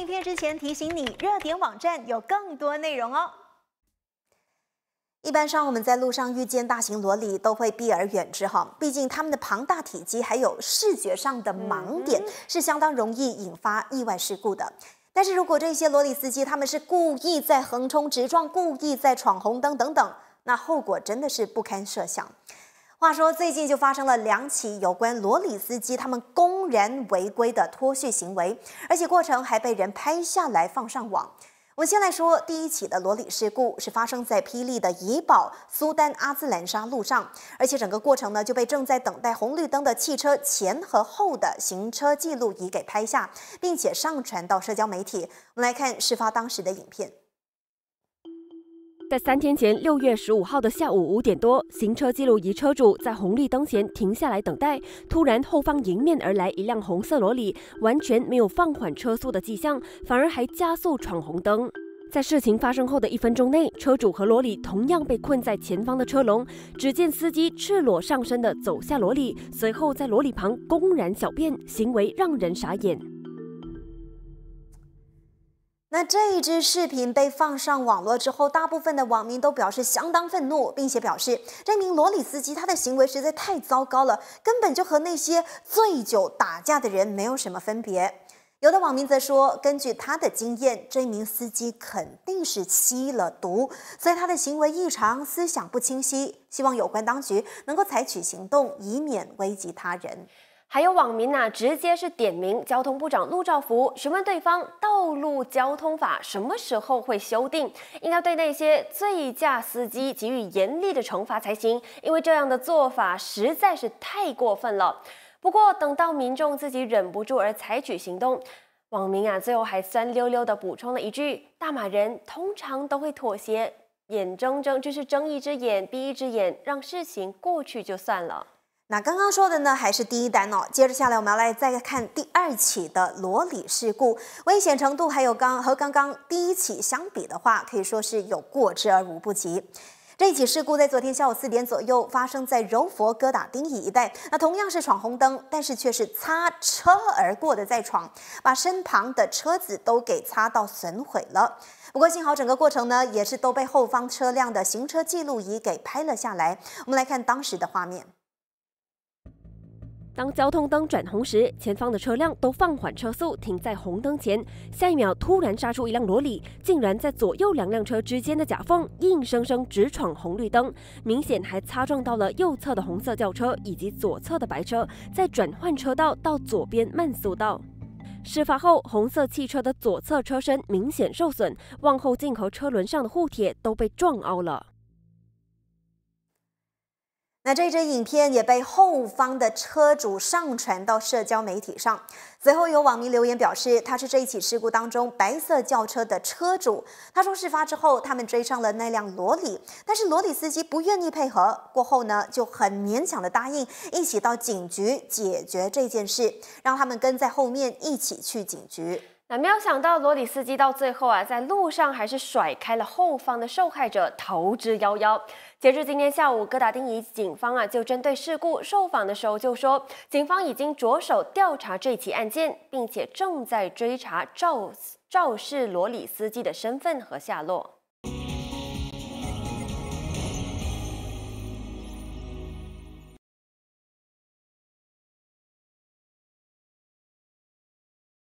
影片之前提醒你，热点网站有更多内容哦。一般上我们在路上遇见大型萝莉都会避而远之哈，毕竟他们的庞大体积还有视觉上的盲点是相当容易引发意外事故的。但是如果这些萝莉司机他们是故意在横冲直撞、故意在闯红灯等等，那后果真的是不堪设想。话说，最近就发生了两起有关罗里司机他们公然违规的脱序行为，而且过程还被人拍下来放上网。我们先来说第一起的裸里事故，是发生在霹雳的怡保苏丹阿兹兰沙路上，而且整个过程呢就被正在等待红绿灯的汽车前和后的行车记录仪给拍下，并且上传到社交媒体。我们来看事发当时的影片。在三天前，六月十五号的下午五点多，行车记录仪车主在红绿灯前停下来等待，突然后方迎面而来一辆红色罗里，完全没有放缓车速的迹象，反而还加速闯红灯。在事情发生后的一分钟内，车主和罗里同样被困在前方的车龙。只见司机赤裸上身的走下罗里，随后在罗里旁公然小便，行为让人傻眼。那这一支视频被放上网络之后，大部分的网民都表示相当愤怒，并且表示这名罗里司机他的行为实在太糟糕了，根本就和那些醉酒打架的人没有什么分别。有的网民则说，根据他的经验，这名司机肯定是吸了毒，所以他的行为异常，思想不清晰。希望有关当局能够采取行动，以免危及他人。还有网民呐，直接是点名交通部长陆兆福，询问对方《道路交通法》什么时候会修订，应该对那些醉驾司机给予严厉的惩罚才行，因为这样的做法实在是太过分了。不过等到民众自己忍不住而采取行动，网民啊最后还酸溜溜地补充了一句：“大马人通常都会妥协，眼睁睁就是睁一只眼闭一只眼，让事情过去就算了。”那刚刚说的呢，还是第一单哦。接着下来，我们要来再看第二起的裸里事故，危险程度还有刚和刚刚第一起相比的话，可以说是有过之而无不及。这起事故在昨天下午四点左右发生在柔佛哥打丁乙一带。那同样是闯红灯，但是却是擦车而过的在闯，把身旁的车子都给擦到损毁了。不过幸好整个过程呢，也是都被后方车辆的行车记录仪给拍了下来。我们来看当时的画面。当交通灯转红时，前方的车辆都放缓车速，停在红灯前。下一秒，突然杀出一辆罗里，竟然在左右两辆车之间的夹缝，硬生生直闯红绿灯，明显还擦撞到了右侧的红色轿车以及左侧的白车，在转换车道到左边慢速道。事发后，红色汽车的左侧车身明显受损，望后镜和车轮上的护铁都被撞凹了。那这支影片也被后方的车主上传到社交媒体上。随后有网民留言表示，他是这一起事故当中白色轿车的车主。他说，事发之后，他们追上了那辆罗里，但是罗里司机不愿意配合，过后呢就很勉强的答应一起到警局解决这件事，让他们跟在后面一起去警局。那没有想到，罗里斯基到最后啊，在路上还是甩开了后方的受害者，逃之夭夭。截至今天下午，哥打丁以警方啊，就针对事故受访的时候就说，警方已经着手调查这起案件，并且正在追查肇事肇事罗里斯基的身份和下落。